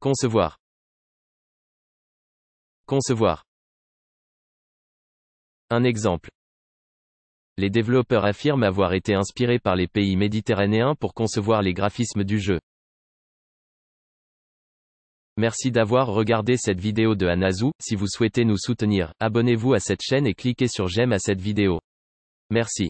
Concevoir. Concevoir. Un exemple. Les développeurs affirment avoir été inspirés par les pays méditerranéens pour concevoir les graphismes du jeu. Merci d'avoir regardé cette vidéo de Anazu. si vous souhaitez nous soutenir, abonnez-vous à cette chaîne et cliquez sur j'aime à cette vidéo. Merci.